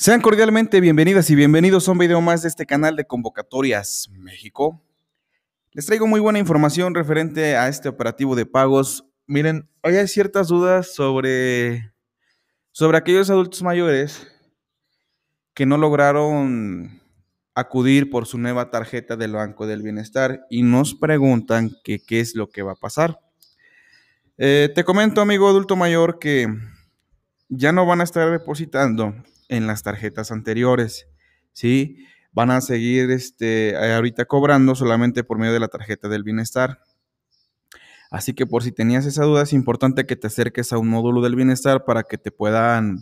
Sean cordialmente bienvenidas y bienvenidos a un video más de este canal de Convocatorias México. Les traigo muy buena información referente a este operativo de pagos. Miren, hoy hay ciertas dudas sobre, sobre aquellos adultos mayores que no lograron acudir por su nueva tarjeta del Banco del Bienestar y nos preguntan que, qué es lo que va a pasar. Eh, te comento, amigo adulto mayor, que ya no van a estar depositando en las tarjetas anteriores, ¿sí? Van a seguir este, ahorita cobrando solamente por medio de la tarjeta del bienestar. Así que por si tenías esa duda, es importante que te acerques a un módulo del bienestar para que te puedan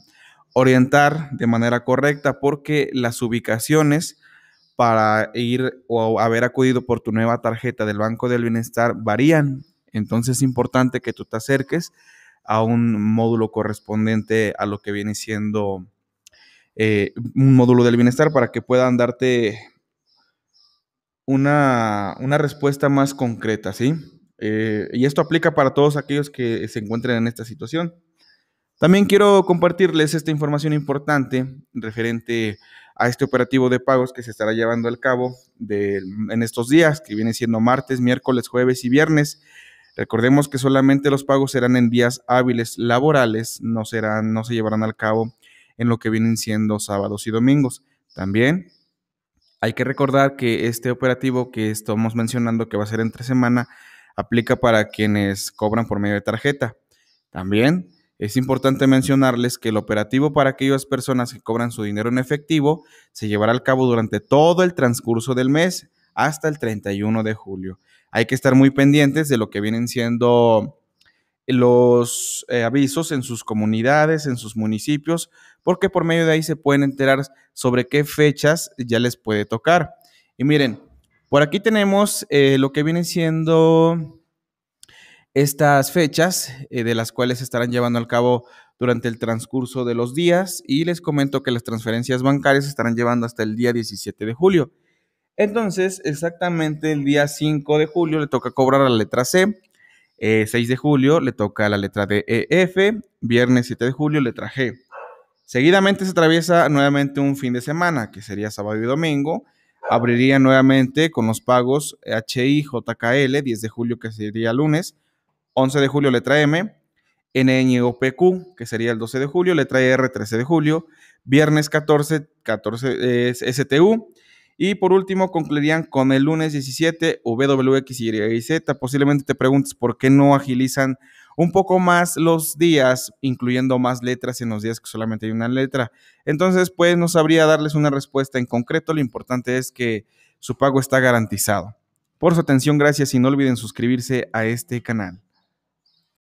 orientar de manera correcta, porque las ubicaciones para ir o haber acudido por tu nueva tarjeta del Banco del Bienestar varían. Entonces es importante que tú te acerques a un módulo correspondiente a lo que viene siendo eh, un módulo del bienestar para que puedan darte una, respuesta más concreta, ¿sí? Eh, y esto aplica para todos aquellos que se encuentren en esta situación. También quiero compartirles esta información importante referente a este operativo de pagos que se estará llevando al cabo en estos días, que vienen siendo martes, miércoles, jueves y viernes. Recordemos que solamente los pagos serán en días hábiles laborales, no, no se llevarán a cabo en lo que vienen siendo sábados y domingos. También hay que recordar que este operativo que estamos mencionando que va a ser entre semana aplica para quienes cobran por medio de tarjeta. También es importante mencionarles que el operativo para aquellas personas que cobran su dinero en efectivo se llevará a cabo durante todo el transcurso del mes hasta el 31 de julio. Hay que estar muy pendientes de lo que vienen siendo los eh, avisos en sus comunidades, en sus municipios, porque por medio de ahí se pueden enterar sobre qué fechas ya les puede tocar. Y miren, por aquí tenemos eh, lo que vienen siendo estas fechas, eh, de las cuales se estarán llevando al cabo durante el transcurso de los días, y les comento que las transferencias bancarias se estarán llevando hasta el día 17 de julio. Entonces, exactamente el día 5 de julio le toca cobrar la letra C, 6 eh, de julio le toca la letra D, E, F. Viernes 7 de julio, letra G. Seguidamente se atraviesa nuevamente un fin de semana, que sería sábado y domingo. Abriría nuevamente con los pagos HIJKL, 10 de julio, que sería lunes. 11 de julio, letra M. NNOPQ, que sería el 12 de julio, letra R, 13 de julio. Viernes 14, 14 eh, STU. Y por último, concluirían con el lunes 17, WX y Z. Posiblemente te preguntes por qué no agilizan un poco más los días, incluyendo más letras en los días que solamente hay una letra. Entonces, pues no sabría darles una respuesta en concreto. Lo importante es que su pago está garantizado. Por su atención, gracias y no olviden suscribirse a este canal.